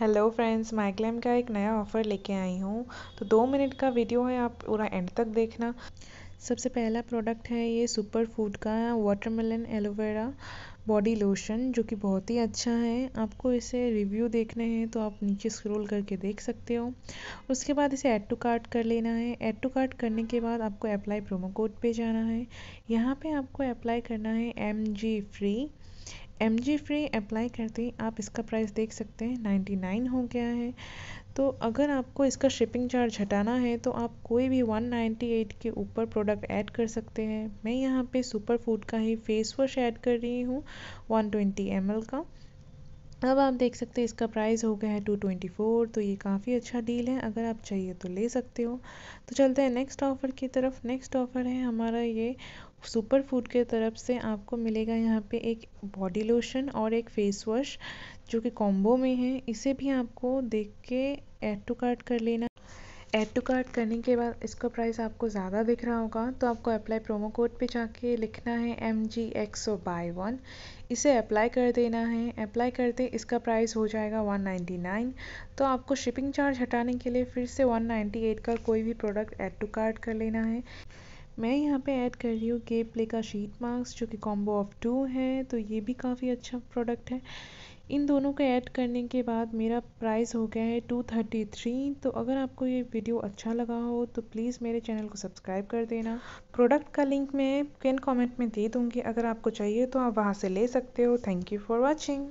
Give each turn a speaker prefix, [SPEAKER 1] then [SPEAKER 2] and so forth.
[SPEAKER 1] hello friends माइक्लेम का एक नया ऑफ़र लेके आई हूँ तो दो मिनट का वीडियो है आप पूरा एंड तक देखना सबसे पहला प्रोडक्ट है ये सुपर फूड का वाटरमेलन एलोवेरा बॉडी लोशन जो कि बहुत ही अच्छा है आपको इसे रिव्यू देखने हैं तो आप नीचे स्क्रॉल करके देख सकते हो उसके बाद इसे ऐड टू कार्ट कर लेना है ऐड टू कार्ट करने के बाद आपको अप्लाई प्रोमो कोड पे जाना है यहाँ पे आपको अप्लाई करना है M G free M G free apply करते ही आप इसका प्राइस देख सकते हैं नाइन्टी नाइन हो गया है तो अगर आपको इसका शिपिंग चार्ज हटाना है तो आप कोई भी वन नाइन्टी एट के ऊपर प्रोडक्ट ऐड कर सकते हैं मैं यहाँ पे सुपर फूड का ही फेस वॉश ऐड कर रही हूँ वन ट्वेंटी एम एल का अब आप देख सकते हैं इसका प्राइस हो गया है टू ट्वेंटी फोर तो ये काफ़ी अच्छा डील है अगर आप चाहिए तो ले सकते हो तो चलते हैं नेक्स्ट ऑफ़र की तरफ नेक्स्ट ऑफ़र है हमारा ये सुपर फूड के तरफ से आपको मिलेगा यहाँ पे एक बॉडी लोशन और एक फेस वॉश जो कि कॉम्बो में है इसे भी आपको देख के एड टू कार्ट कर लेना ऐड टू कार्ट करने के बाद इसका प्राइस आपको ज़्यादा दिख रहा होगा तो आपको अप्लाई प्रोमो कोड पे जाके लिखना है M G O by one इसे अप्लाई कर देना है अप्लाई करते इसका प्राइस हो जाएगा वन नाइन्टी नाइन तो आपको शिपिंग चार्ज हटाने के लिए फिर से वन नाइन्टी एट का कोई भी प्रोडक्ट ऐड टू कार्ट कर लेना है मैं यहाँ पे ऐड कर रही हूँ के प्ले का शीट मास्क जो कि कॉम्बो ऑफ टू है तो ये भी काफ़ी अच्छा प्रोडक्ट है इन दोनों को ऐड करने के बाद मेरा प्राइस हो गया है टू थर्टी थ्री तो अगर आपको ये वीडियो अच्छा लगा हो तो प्लीज़ मेरे चैनल को सब्सक्राइब कर देना प्रोडक्ट का लिंक मैं पिन कमेंट में दे दूँगी अगर आपको चाहिए तो आप वहाँ से ले सकते हो थैंक यू फॉर वॉचिंग